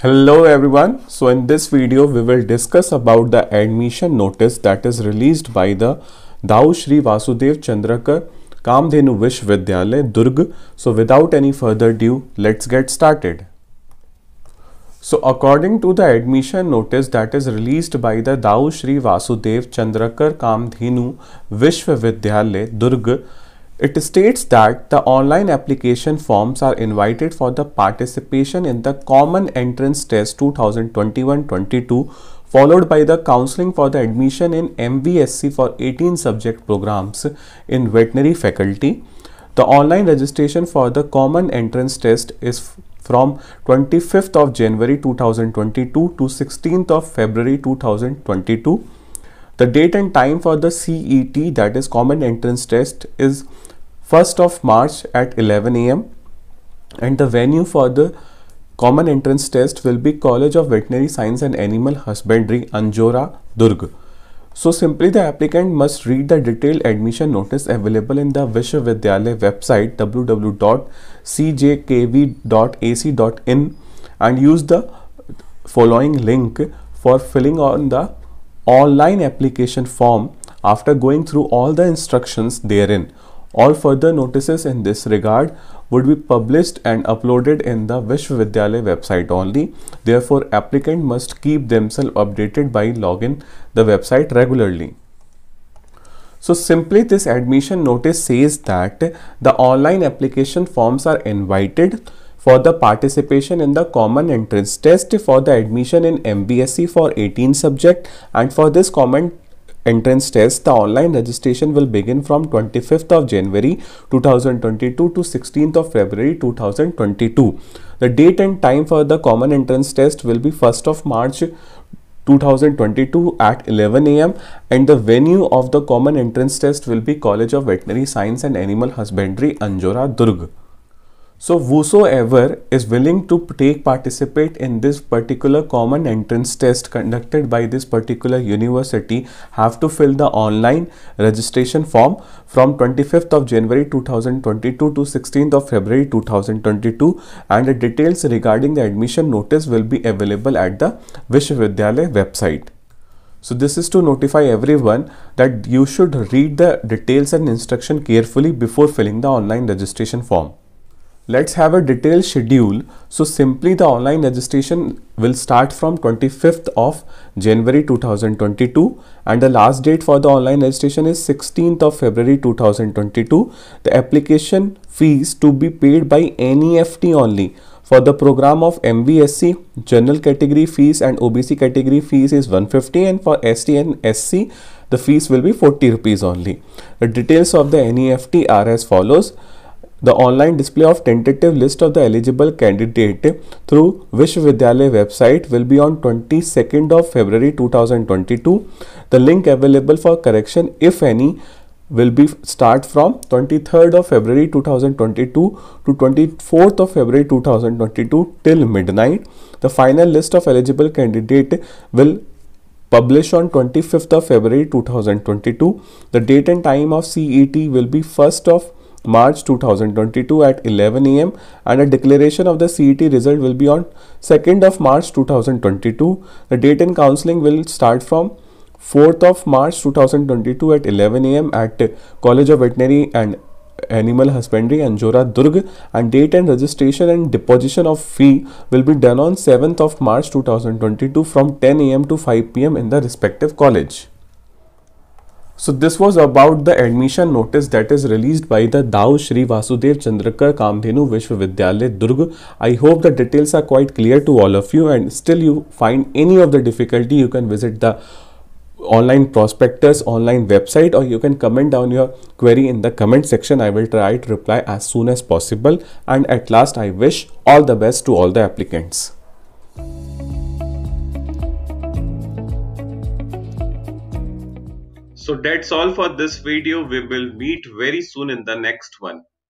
Hello everyone. So in this video we will discuss about the admission notice that is released by the Dao Shri Vasudev Chandrakar Kamdhenu Vishwavidyalaya Durg. So without any further ado, let's get started. So according to the admission notice that is released by the Dao Shri Vasudev Chandrakar Kamdhenu Vishwavidyalaya Durg It states that the online application forms are invited for the participation in the Common Entrance Test 2021-22 followed by the counseling for the admission in MVSC for 18 subject programs in veterinary faculty. The online registration for the Common Entrance Test is from 25th of January 2022 to 16th of February 2022. The date and time for the CET that is Common Entrance Test is 1st of March at 11 a.m. and the venue for the common entrance test will be College of Veterinary Science and Animal Husbandry, Anjora, Durg. So simply the applicant must read the detailed admission notice available in the Vishwavidyalaya website www.cjkv.ac.in and use the following link for filling on the online application form after going through all the instructions therein. All further notices in this regard would be published and uploaded in the Vishwavidyalaya website only. Therefore, applicant must keep themselves updated by login the website regularly. So simply this admission notice says that the online application forms are invited for the participation in the common entrance test for the admission in MBSC for 18 subject and for this common entrance test, the online registration will begin from 25th of January 2022 to 16th of February 2022. The date and time for the common entrance test will be 1st of March 2022 at 11 a.m. and the venue of the common entrance test will be College of Veterinary Science and Animal Husbandry, Anjora, Durg. So whosoever is willing to take participate in this particular common entrance test conducted by this particular university have to fill the online registration form from 25th of January 2022 to 16th of February 2022 and the details regarding the admission notice will be available at the Vishwavidyalay website. So this is to notify everyone that you should read the details and instruction carefully before filling the online registration form let's have a detailed schedule so simply the online registration will start from 25th of January 2022 and the last date for the online registration is 16th of February 2022 the application fees to be paid by NEFT only for the program of MBSC, general category fees and OBC category fees is 150 and for ST and SC, the fees will be 40 rupees only. The details of the NEFT are as follows the online display of tentative list of the eligible candidate through Vishwavidyalaya website will be on 22nd of February 2022. The link available for correction if any will be start from 23rd of February 2022 to 24th of February 2022 till midnight. The final list of eligible candidate will published on 25th of February 2022. The date and time of CET will be 1st of March 2022 at 11 a.m. and a declaration of the CET result will be on 2nd of March 2022. The date and counseling will start from 4th of March 2022 at 11 a.m. at College of Veterinary and Animal Husbandry and Jora Durg and date and registration and deposition of fee will be done on 7th of March 2022 from 10 a.m. to 5 p.m. in the respective college. So this was about the admission notice that is released by the Dao Shri Vasudev Chandrakar Kamdhenu Vishwavidyalaya Durg. I hope the details are quite clear to all of you and still you find any of the difficulty you can visit the online prospectus online website or you can comment down your query in the comment section i will try to reply as soon as possible and at last i wish all the best to all the applicants So that's all for this video. We will meet very soon in the next one.